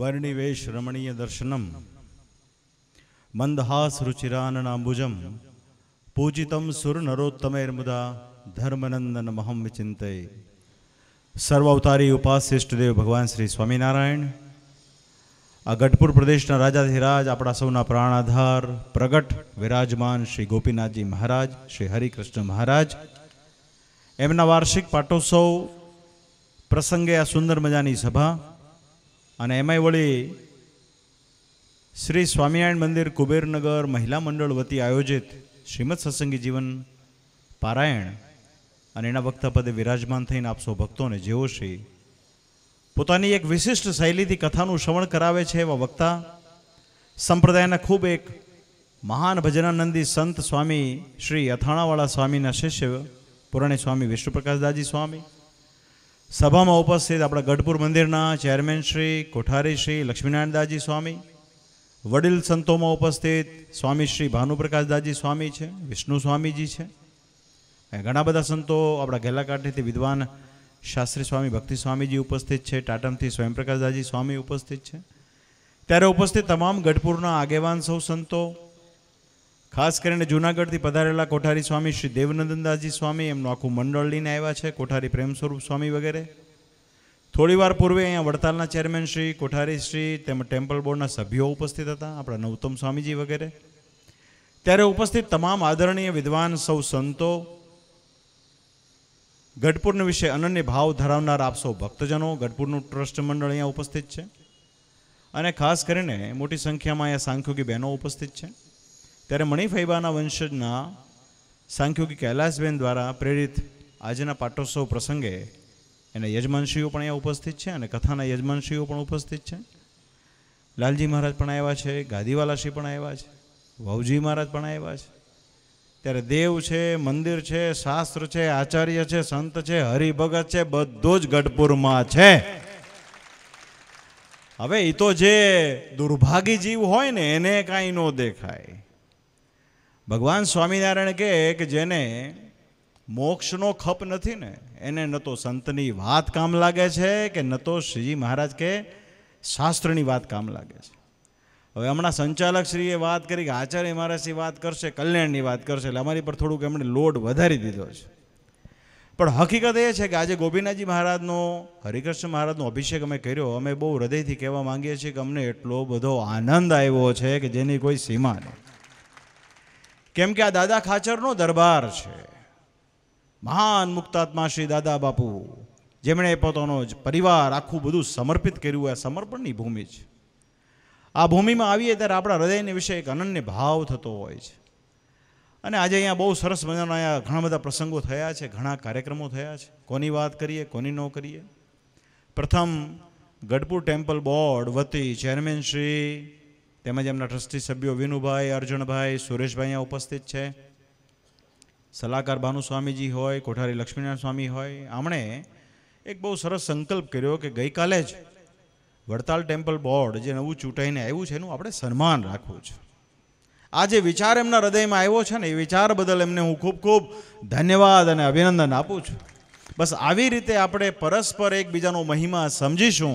वर्णिवेश रमणीय दर्शनम मंदहास रुचिरांबुजम पूजित सुर नरोत्तम मुदा धर्मनंदन महम विचित सर्वावतारी उपाश्रेष्ठ देव भगवान श्री स्वामीनारायण आ गठपुर प्रदेश राजाधिराज अपना सबना प्राणाधार प्रगट विराजमान श्री गोपीनाथ जी महाराज श्री हरिकृष्ण महाराज एमना वार्षिक पाठोत्सव प्रसंगे आ सुंदर मजा सभा અને એમાંય વળી શ્રી સ્વામિનારાયણ મંદિર કુબેરનગર મહિલા મંડળ વતી આયોજિત શ્રીમદ સત્સંગી જીવન પારાયણ અને એના વક્તા પદે વિરાજમાન થઈને આપ ભક્તોને જેવો શ્રી પોતાની એક વિશિષ્ટ શૈલીથી કથાનું શ્રવણ કરાવે છે એવા વક્તા સંપ્રદાયના ખૂબ એક મહાન ભજનાનંદી સંત સ્વામી શ્રી અથાણાવાળા સ્વામીના શિષ્ય પુરાણી સ્વામી વિષ્ણુપ્રકાશ દાજી સ્વામી સભામાં ઉપસ્થિત આપણા ગઢપુર મંદિરના ચેરમેન શ્રી કોઠારી શ્રી લક્ષ્મીનારાયણ સ્વામી વડીલ સંતોમાં ઉપસ્થિત સ્વામી શ્રી ભાનુપ્રકાશદાજી સ્વામી છે વિષ્ણુ સ્વામીજી છે ઘણા બધા સંતો આપણા ઘેલાકાંઠીથી વિદ્વાન શાસ્ત્રી સ્વામી ભક્તિ સ્વામીજી ઉપસ્થિત છે ટાટમથી સ્વયંપ્રકાશદાજી સ્વામી ઉપસ્થિત છે ત્યારે ઉપસ્થિત તમામ ગઢપુરના આગેવાન સૌ સંતો ખાસ કરીને જૂનાગઢથી પધારેલા કોઠારી સ્વામી શ્રી દેવનંદનદાસજી સ્વામી એમનું આખું મંડળ લઈને આવ્યા છે કોઠારી પ્રેમ સ્વરૂપ સ્વામી વગેરે થોડીવાર પૂર્વે અહીંયા વડતાલના ચેરમેન શ્રી કોઠારી શ્રી તેમજ ટેમ્પલ બોર્ડના સભ્યો ઉપસ્થિત હતા આપણા નવતમ સ્વામીજી વગેરે ત્યારે ઉપસ્થિત તમામ આદરણીય વિદ્વાન સૌ સંતો ગઢપુરને વિશે અનન્ય ભાવ ધરાવનાર આપ ભક્તજનો ગઢપુરનું ટ્રસ્ટ મંડળ અહીંયા ઉપસ્થિત છે અને ખાસ કરીને મોટી સંખ્યામાં અહીંયા સાંખ્યોગી બહેનો ઉપસ્થિત છે ત્યારે મણિફૈબાના વંશજના સાંખ્યોગી કૈલાસબેન દ્વારા પ્રેરિત આજના પાટોત્સવ પ્રસંગે એના યજમાનશ્રીઓ પણ અહીંયા ઉપસ્થિત છે અને કથાના યજમાનશ્રીઓ પણ ઉપસ્થિત છે લાલજી મહારાજ પણ આવ્યા છે ગાદીવાલાશ્રી પણ આવ્યા છે વાવજી મહારાજ પણ આવ્યા છે ત્યારે દેવ છે મંદિર છે શાસ્ત્ર છે આચાર્ય છે સંત છે હરિભગત છે બધો જ ગઢપુરમાં છે હવે એ તો જે દુર્ભાગી જીવ હોય ને એને કાંઈ ન દેખાય ભગવાન સ્વામિનારાયણ કહે કે જેને મોક્ષનો ખપ નથી ને એને ન તો સંતની વાત કામ લાગે છે કે ન તો શ્રીજી મહારાજ કે શાસ્ત્રની વાત કામ લાગે છે હવે હમણાં સંચાલક સંચાલકશ્રીએ વાત કરી કે આચાર્ય મહારાજની વાત કરશે કલ્યાણની વાત કરશે એટલે અમારી પર થોડુંક એમણે લોડ વધારી દીધો છે પણ હકીકત એ છે કે આજે ગોપીનાથજી મહારાજનો હરિકૃષ્ણ મહારાજનો અભિષેક અમે કર્યો અમે બહુ હૃદયથી કહેવા માંગીએ છીએ કે અમને એટલો બધો આનંદ આવ્યો છે કે જેની કોઈ સીમા નહીં કેમ કે આ દાદા ખાચરનો દરબાર છે મહાન મુક્તાત્મા શ્રી દાદા બાપુ જેમણે પોતાનો જ પરિવાર આખું બધું સમર્પિત કર્યું આ સમર્પણની ભૂમિ છે આ ભૂમિમાં આવીએ ત્યારે આપણા હૃદયને વિશે એક અનન્ય ભાવ થતો હોય છે અને આજે અહીંયા બહુ સરસ મજાના અહીંયા ઘણા બધા પ્રસંગો થયા છે ઘણા કાર્યક્રમો થયા છે કોની વાત કરીએ કોની ન કરીએ પ્રથમ ગઢપુર ટેમ્પલ બોર્ડ વતી ચેરમેન શ્રી તેમજ એમના ટ્રસ્ટી સભ્યો વિનુભાઈ અર્જુનભાઈ સુરેશભાઈ અહીંયા ઉપસ્થિત છે સલાહકાર ભાનુસ્વામીજી હોય કોઠારી લક્ષ્મીનારાયણ સ્વામી હોય આમણે એક બહુ સરસ સંકલ્પ કર્યો કે ગઈકાલે જ વડતાલ ટેમ્પલ બોર્ડ જે નવું ચૂંટાઈને આવ્યું છે એનું આપણે સન્માન રાખવું છે આ જે વિચાર એમના હૃદયમાં આવ્યો છે ને એ વિચાર બદલ એમને હું ખૂબ ખૂબ ધન્યવાદ અને અભિનંદન આપું છું બસ આવી રીતે આપણે પરસ્પર એકબીજાનો મહિમા સમજીશું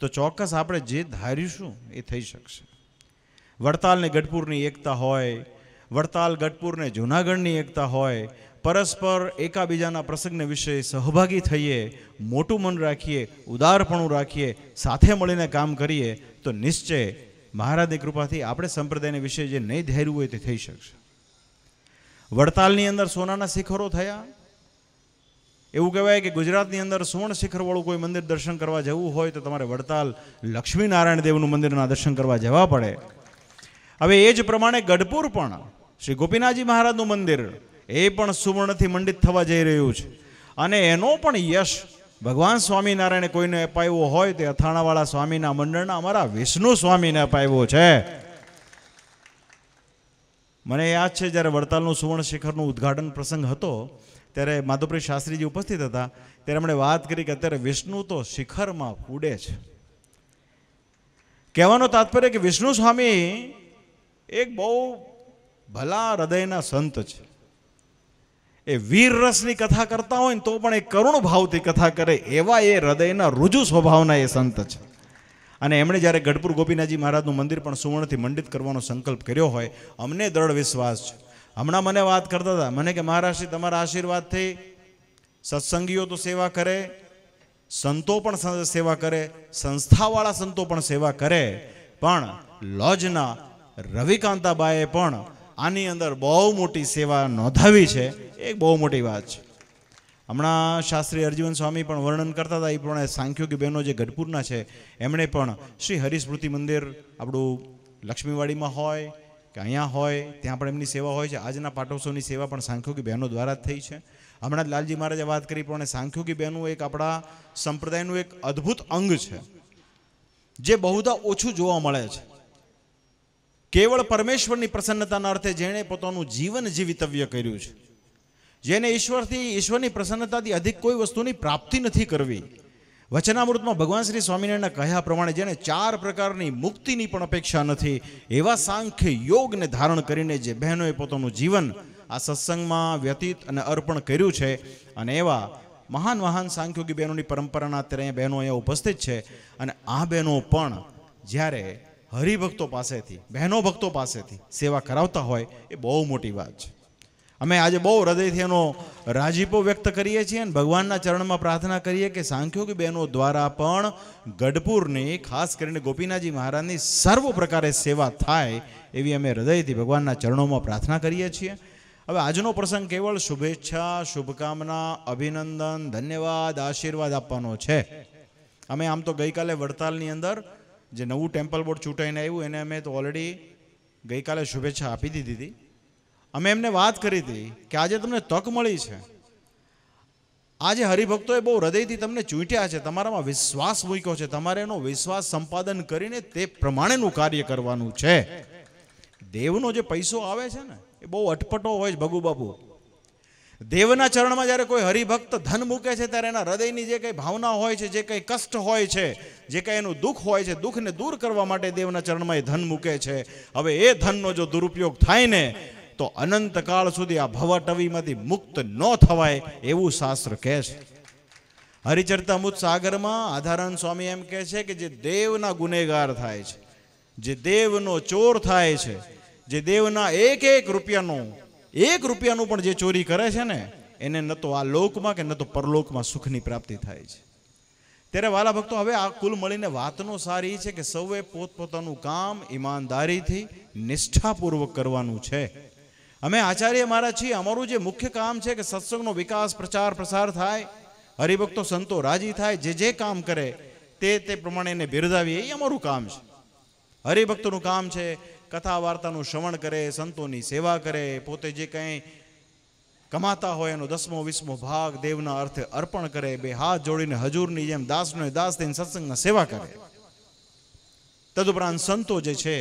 તો ચોક્કસ આપણે જે ધારીશું એ થઈ શકશે વડતાલને ગઢપુરની એકતા હોય વડતાલ ગઢપુરને જૂનાગઢની એકતા હોય પરસ્પર એકાબીજાના પ્રસંગને વિશે સહભાગી થઈએ મોટું મન રાખીએ ઉદારપણું રાખીએ સાથે મળીને કામ કરીએ તો નિશ્ચય મહારાજની કૃપાથી આપણે સંપ્રદાયને વિશે જે નહીં ધૈર્યું હોય તે થઈ શકશે વડતાલની અંદર સોનાના શિખરો થયા એવું કહેવાય કે ગુજરાતની અંદર સુવર્ણ શિખરવાળું કોઈ મંદિર દર્શન કરવા જવું હોય તો તમારે વડતાલ લક્ષ્મીનારાયણ દેવનું મંદિરના દર્શન કરવા જવા પડે હવે એ જ પ્રમાણે ગઢપુર પણ શ્રી ગોપીનાથજી મહારાજનું મંદિર એ પણ સુવર્ણથી મંડિત થવા જઈ રહ્યું છે અને એનો પણ યશ ભગવાન સ્વામિનારાયણે કોઈને અપાવ્યો હોય તે અથાણાવાળા સ્વામીના મંડળના અમારા વિષ્ણુ સ્વામીને અપાવ્યો છે મને યાદ છે જ્યારે વડતાલનું સુવર્ણ શિખરનું ઉદ્ઘાટન પ્રસંગ હતો ત્યારે માધુપ્રી શાસ્ત્રીજી ઉપસ્થિત હતા ત્યારે એમણે વાત કરી કે અત્યારે વિષ્ણુ તો શિખરમાં ઉડે છે કહેવાનો તાત્પર્ય કે વિષ્ણુ સ્વામી એક બહુ ભલા હૃદયના સંત છે એ વીર રસની કથા કરતા હોય ને તો પણ એ કરુણ ભાવથી કથા કરે એવા એ હૃદયના રુજુ સ્વભાવના એ સંત છે અને એમણે જ્યારે ગઢપુર ગોપીનાથજી મહારાજનું મંદિર પણ સુવર્ણથી મંડિત કરવાનો સંકલ્પ કર્યો હોય અમને દ્રઢ વિશ્વાસ છે હમણાં મને વાત કરતા હતા મને કે મહારાજશ્રી તમારા આશીર્વાદથી સત્સંગીઓ તો સેવા કરે સંતો પણ સેવા કરે સંસ્થાવાળા સંતો પણ સેવા કરે પણ લોજના રવિકાંતાબાએ પણ આની અંદર બહુ મોટી સેવા નોંધાવી છે એ બહુ મોટી વાત છે હમણાં શાસ્ત્રી અર્જુન સ્વામી પણ વર્ણન કરતા હતા એ પ્રમાણે સાંખ્યોગી બહેનો જે ગઢપુરના છે એમણે પણ શ્રી હરિસ્મૃતિ મંદિર આપણું લક્ષ્મીવાડીમાં હોય કે અહીંયા હોય ત્યાં પણ એમની સેવા હોય છે આજના પાટોત્સવની સેવા પણ સાંખ્યોગી બહેનો દ્વારા જ થઈ છે હમણાં લાલજી મહારાજે વાત કરી પ્રમાણે સાંખ્યોગી બહેનો એક આપણા સંપ્રદાયનું એક અદ્ભુત અંગ છે જે બહુધા ઓછું જોવા મળે છે કેવળ પરમેશ્વરની પ્રસન્નતાના અર્થે જેણે પોતાનું જીવન જીવિતવ્ય કર્યું છે જેને ઈશ્વરથી ઈશ્વરની પ્રસન્નતાથી અધિક કોઈ વસ્તુની પ્રાપ્તિ નથી કરવી વચનામૃતમાં ભગવાન શ્રી સ્વામિનારાયણના કહ્યા પ્રમાણે જેને ચાર પ્રકારની મુક્તિની પણ અપેક્ષા નથી એવા સાંખ્ય યોગને ધારણ કરીને જે બહેનોએ પોતાનું જીવન આ સત્સંગમાં વ્યતીત અને અર્પણ કર્યું છે અને એવા મહાન મહાન સાંખ્યોગી બહેનોની પરંપરાના અત્યારે બહેનો અહીંયા ઉપસ્થિત છે અને આ બહેનો પણ જ્યારે હરિભક્તો પાસેથી બહેનો ભક્તો પાસેથી સેવા કરાવતા હોય એ બહુ મોટી વાત છે અમે આજે બહુ હૃદયથી એનો રાજીપો વ્યક્ત કરીએ છીએ અને ભગવાનના ચરણમાં પ્રાર્થના કરીએ કે સાંખ્યોગ બહેનો દ્વારા પણ ગઢપુરની ખાસ કરીને ગોપીનાથજી મહારાજની સર્વ પ્રકારે સેવા થાય એવી અમે હૃદયથી ભગવાનના ચરણોમાં પ્રાર્થના કરીએ છીએ હવે આજનો પ્રસંગ કેવળ શુભેચ્છા શુભકામના અભિનંદન ધન્યવાદ આશીર્વાદ આપવાનો છે અમે આમ તો ગઈકાલે વડતાલની અંદર જે નવું ટેમ્પલ બોર્ડ ચૂંટાઈને આવ્યું એને અમે તો ઓલરેડી ગઈકાલે શુભેચ્છા આપી દીધી હતી અમે એમને વાત કરી હતી કે આજે તમને તક મળી છે આજે હરિભક્તોએ બહુ હૃદયથી તમને ચૂંટ્યા છે તમારામાં વિશ્વાસ મૂક્યો છે તમારે એનો વિશ્વાસ સંપાદન કરીને તે પ્રમાણેનું કાર્ય કરવાનું છે દેવનો જે પૈસો આવે છે ને એ બહુ અટપટો હોય છે ભગુ બાપુ દેવના ચરણમાં જ્યારે કોઈ હરિભક્ત ધન મૂકે છે ત્યારે એના હૃદયની જે કંઈ ભાવના હોય છે જે કંઈ કષ્ટ હોય છે જે કંઈ એનું દુઃખ હોય છે દુઃખને દૂર કરવા માટે દેવના ચરણમાં એ ધન મૂકે છે હવે એ ધનનો જો દુરુપયોગ થાય ને તો અનંતકાળ સુધી આ ભવાટવીમાંથી મુક્ત ન થવાય એવું શાસ્ત્ર કહે છે હરિચરતામૃત સાગરમાં આધારાન સ્વામી એમ કહે છે કે જે દેવના ગુનેગાર થાય છે જે દેવનો ચોર થાય છે જે દેવના એક એક રૂપિયાનો એક રૂપિયાનું પણ જે ચોરી કરે છે ને એને ન તો આ લોકમાં કે ન તો પરલોકમાં સુખની પ્રાપ્તિ થાય છે ત્યારે વાલા ભક્તો હવે આ કુલ મળીને વાતનો સારી છે કે સૌએ પોતપોતાનું કામ ઈમાનદારીથી નિષ્ઠાપૂર્વક કરવાનું છે અમે આચાર્ય મારા છીએ અમારું જે મુખ્ય કામ છે કે સત્સંગનો વિકાસ પ્રચાર પ્રસાર થાય હરિભક્તો સંતો રાજી થાય જે જે કામ કરે તે તે પ્રમાણે એને બિરદાવીએ એ અમારું કામ છે હરિભક્તોનું કામ છે કથા વાર્તાનું શ્રવણ કરે સંતોની સેવા કરે પોતે જે કંઈ કમાતા હોય એનો દસમો વીસમો ભાગ દેવના અર્થે અર્પણ કરે બે હાથ જોડીને હજુરની જેમ દાસનો દાસ થઈને સત્સંગના સેવા કરે તદુપરાંત સંતો જે છે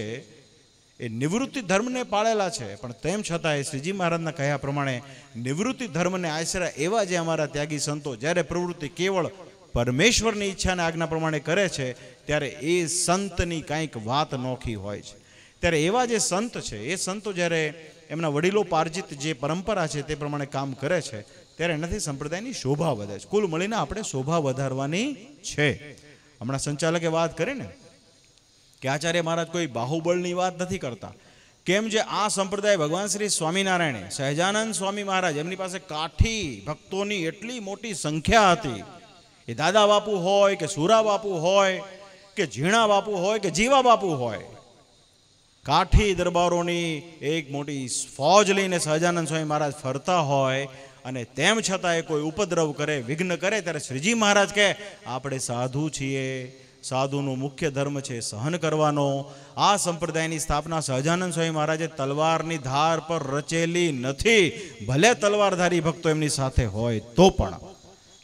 એ નિવૃત્તિ ધર્મને પાળેલા છે પણ તેમ છતાં એ શ્રીજી મહારાજના કહ્યા પ્રમાણે નિવૃત્તિ ધર્મને આશરા એવા જે અમારા ત્યાગી સંતો જ્યારે પ્રવૃત્તિ કેવળ પરમેશ્વરની ઈચ્છાને આજ્ઞા પ્રમાણે કરે છે ત્યારે એ સંતની કાંઈક વાત નોખી હોય છે ત્યારે એવા જે સંત છે એ સંતો જ્યારે એમના વડીલો પાર્જિત જે પરંપરા છે તે પ્રમાણે કામ કરે છે ત્યારે એનાથી સંપ્રદાયની શોભા વધે છે કુલ મળીને આપણે શોભા વધારવાની છે હમણાં સંચાલકે વાત કરી ને કે આચાર્ય મહારાજ કોઈ બાહુબળની વાત નથી કરતા કેમ જે આ સંપ્રદાય ભગવાન શ્રી સ્વામિનારાયણે સહજાનંદ સ્વામી મહારાજ એમની પાસે કાઠી ભક્તોની એટલી મોટી સંખ્યા હતી એ દાદા બાપુ હોય કે સુરા બાપુ હોય કે ઝીણા બાપુ હોય કે જીવા બાપુ હોય કાઠી દરબારોની એક મોટી ફોજ લઈને સહજાનંદ સ્વામી મહારાજ ફરતા હોય અને તેમ છતાં એ કોઈ ઉપદ્રવ કરે વિઘ્ન કરે ત્યારે શ્રીજી મહારાજ કહે આપણે સાધુ છીએ સાધુનો મુખ્ય ધર્મ છે સહન કરવાનો આ સંપ્રદાયની સ્થાપના સહજાનંદ સ્વામી મહારાજે તલવારની ધાર પર રચેલી નથી ભલે તલવારધારી ભક્તો એમની સાથે હોય તો પણ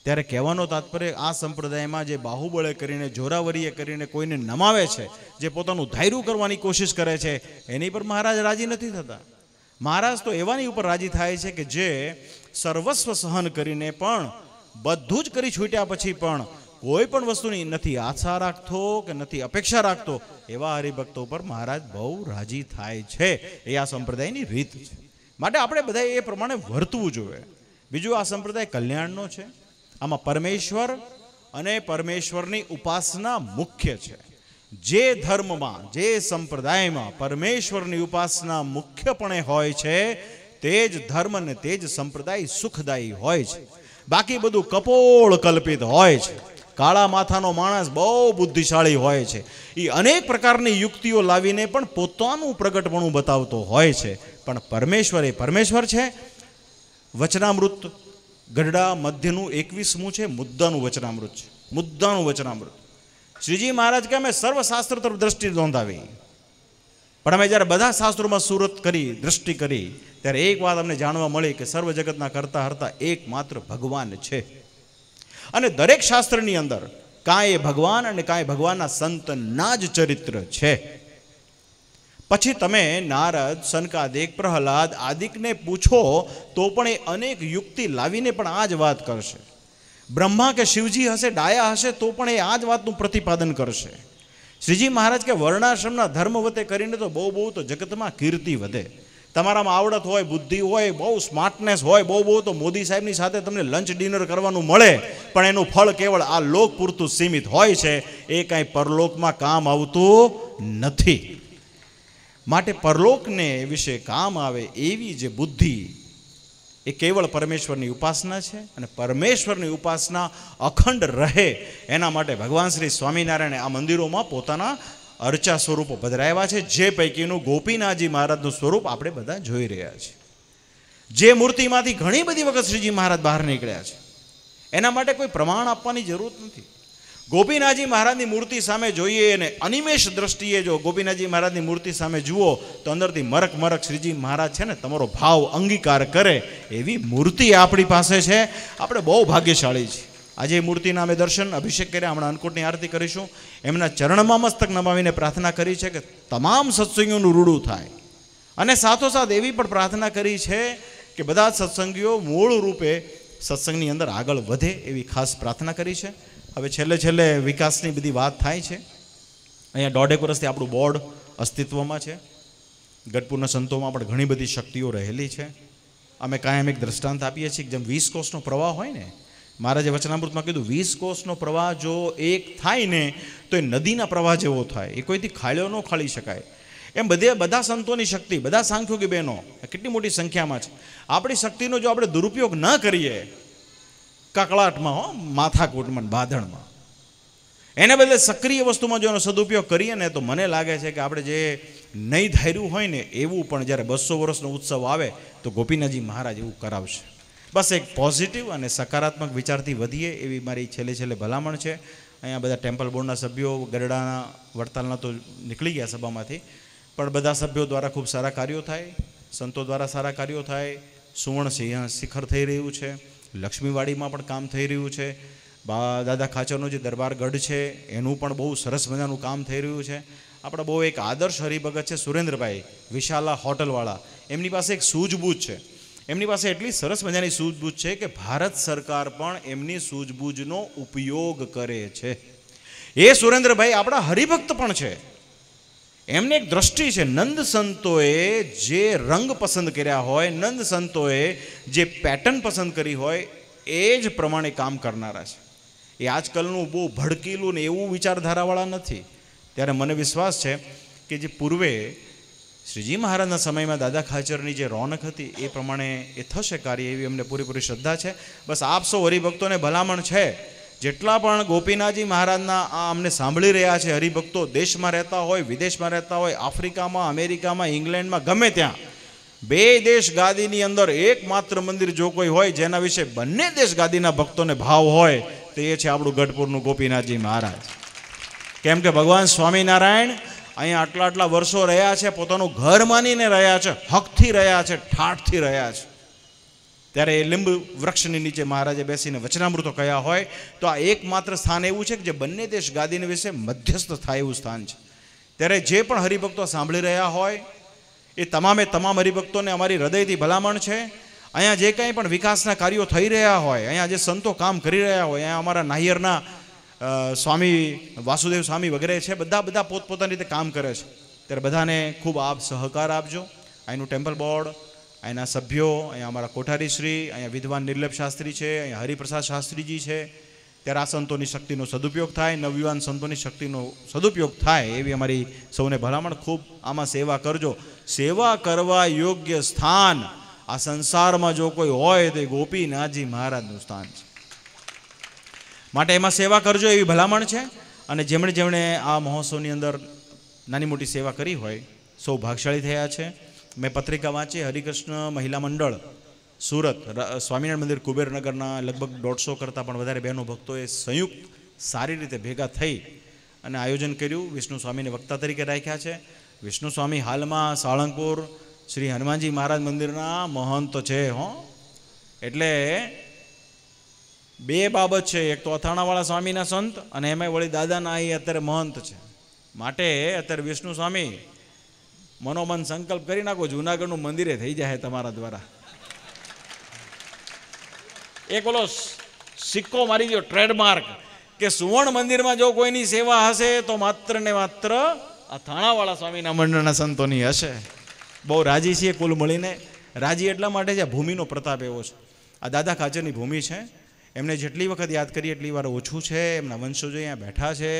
ત્યારે કહેવાનો તાત્પર્ય આ સંપ્રદાયમાં જે બાહુબળે કરીને જોરાવરીએ કરીને કોઈને નમાવે છે જે પોતાનું ધાયરું કરવાની કોશિશ કરે છે એની પર મહારાજ રાજી નથી થતા મહારાજ તો એવાની ઉપર રાજી થાય છે કે જે સર્વસ્વ સહન કરીને પણ બધું જ કરી છૂટ્યા પછી પણ કોઈ પણ વસ્તુની નથી આશા રાખતો કે નથી અપેક્ષા રાખતો એવા હરિભક્તો પર મહારાજ બહુ રાજી થાય છે એ આ સંપ્રદાયની રીત છે માટે આપણે બધા એ પ્રમાણે વર્તવું જોઈએ બીજું આ સંપ્રદાય કલ્યાણનો છે આમાં પરમેશ્વર અને પરમેશ્વરની ઉપાસના મુખ્ય છે જે ધર્મમાં જે સંપ્રદાયમાં પરમેશ્વરની ઉપાસના મુખ્યપણે હોય છે તે જ ધર્મ અને તે જ સંપ્રદાય સુખદાયી હોય છે બાકી બધું કપોળ કલ્પિત હોય છે કાળા માથાનો માણસ બહુ બુદ્ધિશાળી હોય છે એ અનેક પ્રકારની યુક્તિઓ લાવીને પણ પોતાનું પ્રગટપણું બતાવતો હોય છે પણ પરમેશ્વર એ પરમેશ્વર છે વચનામૃત ગઢડા મધ્યનું એકવીસમું છે મુદ્દાનું વચનામૃત છે મુદ્દાનું વચનામૃત શ્રીજી મહારાજ કે અમે સર્વશાસ્ત્ર તરફ દ્રષ્ટિ નોંધાવી પણ અમે જ્યારે બધા શાસ્ત્રોમાં સુરત કરી દ્રષ્ટિ કરી ત્યારે એક વાત અમને જાણવા મળી કે સર્વ જગતના કરતા હરતા એકમાત્ર ભગવાન છે અને દરેક શાસ્ત્રની અંદર કાંઈ ભગવાન અને કાંઈ ભગવાનના સંતના જ ચરિત્ર છે પછી તમે નારદ સનકાદિક પ્રહલાદ આદિકને પૂછો તો પણ એ અનેક યુક્તિ લાવીને પણ આ જ વાત કરશે બ્રહ્મા કે શિવજી હશે ડાયા હશે તો પણ એ આ જ વાતનું પ્રતિપાદન કરશે શ્રીજી મહારાજ કે વર્ણાશ્રમના ધર્મ ધર્મવતે કરીને તો બહુ બહુ તો જગતમાં કીર્તિ વધે તમારામાં આવડત હોય બુદ્ધિ હોય બહુ સ્માર્ટનેસ હોય બહુ બહુ તો મોદી સાહેબની સાથે તમને લંચ ડિનર કરવાનું મળે પણ એનું ફળ કેવળ આ લોક પૂરતું સીમિત હોય છે એ કાંઈ પરલોકમાં કામ આવતું નથી માટે પરલોકને વિશે કામ આવે એવી જે બુદ્ધિ એ કેવળ પરમેશ્વરની ઉપાસના છે અને પરમેશ્વરની ઉપાસના અખંડ રહે એના માટે ભગવાન શ્રી સ્વામિનારાયણે આ મંદિરોમાં પોતાના અર્ચા સ્વરૂપો પધરાવ્યા છે જે પૈકીનું ગોપીનાથજી મહારાજનું સ્વરૂપ આપણે બધા જોઈ રહ્યા છીએ જે મૂર્તિમાંથી ઘણી બધી વખત શ્રીજી મહારાજ બહાર નીકળ્યા છે એના માટે કોઈ પ્રમાણ આપવાની જરૂરત નથી ગોપીનાથજી મહારાજની મૂર્તિ સામે જોઈએ અને અનિમેષ દ્રષ્ટિએ જો ગોપીનાથજી મહારાજની મૂર્તિ સામે જુઓ તો અંદરથી મરક મરક શ્રીજી મહારાજ છે ને તમારો ભાવ અંગીકાર કરે એવી મૂર્તિ આપણી પાસે છે આપણે બહુ ભાગ્યશાળી છીએ આજે મૂર્તિના અમે દર્શન અભિષેક કર્યા હમણાં અન્નકૂટની આરતી કરીશું એમના ચરણમાં મસ્તક નમાવીને પ્રાર્થના કરી છે કે તમામ સત્સંગીઓનું રૂડું થાય અને સાથોસાથ એવી પણ પ્રાર્થના કરી છે કે બધા જ સત્સંગીઓ મૂળ રૂપે સત્સંગની અંદર આગળ વધે એવી ખાસ પ્રાર્થના કરી છે હવે છેલ્લે છેલ્લે વિકાસની બધી વાત થાય છે અહીંયા દોઢેક વર્ષથી આપણું બોર્ડ અસ્તિત્વમાં છે ગઢપુરના સંતોમાં પણ ઘણી બધી શક્તિઓ રહેલી છે અમે કાયમ એક દ્રષ્ટાંત આપીએ છીએ કે જેમ વીસ કોષનો પ્રવાહ હોય ને જે વચનામૃતમાં કીધું વીસ કોષનો પ્રવાહ જો એક થાય ને તો એ નદીના પ્રવાહ જેવો થાય એ કોઈથી ખાળ્યો ન ખાળી શકાય એમ બધે બધા સંતોની શક્તિ બધા સાંખ્યો કે બહેનો કેટલી મોટી સંખ્યામાં છે આપણી શક્તિનો જો આપણે દુરુપયોગ ન કરીએ કકળાટમાં હો માથાકૂટમાં બાંધણમાં એને બદલે સક્રિય વસ્તુમાં જો એનો સદુપયોગ કરીએ ને તો મને લાગે છે કે આપણે જે નહીં ધાર્યું હોય ને એવું પણ જ્યારે બસો વર્ષનો ઉત્સવ આવે તો ગોપીનાથજી મહારાજ એવું કરાવશે બસ એક પોઝિટિવ અને સકારાત્મક વિચારથી વધીએ એવી મારી છેલ્લે છેલ્લે ભલામણ છે અહીંયા બધા ટેમ્પલ બોર્ડના સભ્યો ગરડાના વડતાલના તો નીકળી ગયા સભામાંથી પણ બધા સભ્યો દ્વારા ખૂબ સારા કાર્યો થાય સંતો દ્વારા સારા કાર્યો થાય સુવર્ણ શિખર થઈ રહ્યું છે લક્ષ્મીવાડીમાં પણ કામ થઈ રહ્યું છે બા દાદા ખાચરનો જે દરબારગઢ છે એનું પણ બહુ સરસ મજાનું કામ થઈ રહ્યું છે આપણા બહુ એક આદર્શ હરિભગત છે સુરેન્દ્રભાઈ વિશાલા હોટલવાળા એમની પાસે એક સૂઝબૂઝ છે એમની પાસે એટલી સરસ મજાની સૂઝબૂઝ છે કે ભારત સરકાર પણ એમની સૂઝબૂઝનો ઉપયોગ કરે છે એ સુરેન્દ્રભાઈ આપણા હરિભક્ત પણ છે એમને એક દ્રષ્ટિ છે નંદ સંતોએ જે રંગ પસંદ કર્યા હોય નંદ સંતોએ જે પેટર્ન પસંદ કરી હોય એ જ પ્રમાણે કામ કરનારા છે એ આજકાલનું બહુ ભડકીલું ને એવું વિચારધારાવાળા નથી ત્યારે મને વિશ્વાસ છે કે જે પૂર્વે શ્રીજી મહારાજના સમયમાં દાદા ખાચરની જે રોનક હતી એ પ્રમાણે એ થશે કાર્ય એવી અમને પૂરેપૂરી શ્રદ્ધા છે બસ આપ સૌ હરિભક્તોને ભલામણ છે જેટલા પણ ગોપીનાથજી મહારાજના આ અમને સાંભળી રહ્યા છે હરિભક્તો દેશમાં રહેતા હોય વિદેશમાં રહેતા હોય આફ્રિકામાં અમેરિકામાં ઇંગ્લેન્ડમાં ગમે ત્યાં બે દેશ ગાદીની અંદર એકમાત્ર મંદિર જો કોઈ હોય જેના વિશે બંને દેશ ગાદીના ભક્તોને ભાવ હોય તે છે આપણું ગઢપુરનું ગોપીનાથજી મહારાજ કેમ કે ભગવાન સ્વામિનારાયણ અહીંયા આટલા આટલા વર્ષો રહ્યા છે પોતાનું ઘર માનીને રહ્યા છે હકથી રહ્યા છે ઠાઠથી રહ્યા છે ત્યારે એ લીંબ વૃક્ષની નીચે મહારાજે બેસીને વચનામૃતો કહ્યા હોય તો આ એકમાત્ર સ્થાન એવું છે કે જે બંને દેશ ગાદીને વિશે મધ્યસ્થ થાય એવું સ્થાન છે ત્યારે જે પણ હરિભક્તો સાંભળી રહ્યા હોય એ તમામે તમામ હરિભક્તોને અમારી હૃદયથી ભલામણ છે અહીંયા જે કંઈ પણ વિકાસના કાર્યો થઈ રહ્યા હોય અહીંયા જે સંતો કામ કરી રહ્યા હોય અહીંયા અમારા નાહિયરના સ્વામી વાસુદેવ સ્વામી વગેરે છે બધા બધા પોતપોતાની રીતે કામ કરે છે ત્યારે બધાને ખૂબ આપ સહકાર આપજો અહીંનું ટેમ્પલ બોર્ડ અહીંના સભ્યો અહીંયા અમારા કોઠારીશ્રી અહીંયા વિદ્વાન નિર્લેપ શાસ્ત્રી છે અહીંયા હરિપ્રસાદ શાસ્ત્રીજી છે ત્યારે આ સંતોની શક્તિનો સદુપયોગ થાય નવયુવાન સંતોની શક્તિનો સદુપયોગ થાય એવી અમારી સૌને ભલામણ ખૂબ આમાં સેવા કરજો સેવા કરવા યોગ્ય સ્થાન આ સંસારમાં જો કોઈ હોય તો એ ગોપીનાથજી મહારાજનું સ્થાન છે માટે એમાં સેવા કરજો એવી ભલામણ છે અને જેમણે જેમણે આ મહોત્સવની અંદર નાની મોટી સેવા કરી હોય સૌ ભાગશાળી થયા છે મેં પત્રિકા વાંચી હરિકૃષ્ણ મહિલા મંડળ સુરત સ્વામિનારાયણ મંદિર કુબેરનગરના લગભગ દોઢસો કરતાં પણ વધારે બહેનો ભક્તોએ સંયુક્ત સારી રીતે ભેગા થઈ અને આયોજન કર્યું વિષ્ણુ સ્વામીને વક્તા તરીકે રાખ્યા છે વિષ્ણુ સ્વામી હાલમાં સાળંગપુર શ્રી હનુમાનજી મહારાજ મંદિરના મહંત છે હો એટલે બે બાબત છે એક તો અથાણાવાળા સ્વામીના સંત અને એમાંય વળી દાદાના એ અત્યારે મહંત છે માટે અત્યારે વિષ્ણુ સ્વામી મનોમન સંકલ્પ કરી નાખો જુનાગઢનું મંદિરે થઈ જાય તમારા દ્વારા એક ઓલો સિક્કો મારી દો ટ્રેડમાર્ક કે સુવર્ણ મંદિરમાં જો કોઈની સેવા હશે તો માત્ર ને માત્ર આ થાણાવાળા સ્વામીના મંડળના સંતોની હશે બહુ રાજી છીએ કુલ મળીને રાજી એટલા માટે છે ભૂમિનો પ્રતાપ એવો છે આ દાદા ખાચરની ભૂમિ છે એમને જેટલી વખત યાદ કરીએ એટલી વાર ઓછું છે એમના વંશો વંશજો અહીંયા બેઠા છે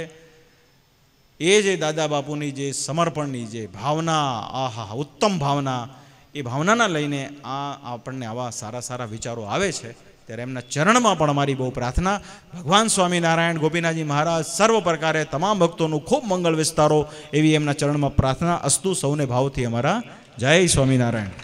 એ જે દાદા બાપુની જે સમર્પણની જે ભાવના આહા ઉત્તમ ભાવના એ ભાવનાના લઈને આ આપણને આવા સારા સારા વિચારો આવે છે ત્યારે એમના ચરણમાં પણ અમારી બહુ પ્રાર્થના ભગવાન સ્વામિનારાયણ ગોપીનાથજી મહારાજ સર્વ પ્રકારે તમામ ભક્તોનું ખૂબ મંગળ વિસ્તારો એવી એમના ચરણમાં પ્રાર્થના અસ્તુ સૌને ભાવથી અમારા જય સ્વામિનારાયણ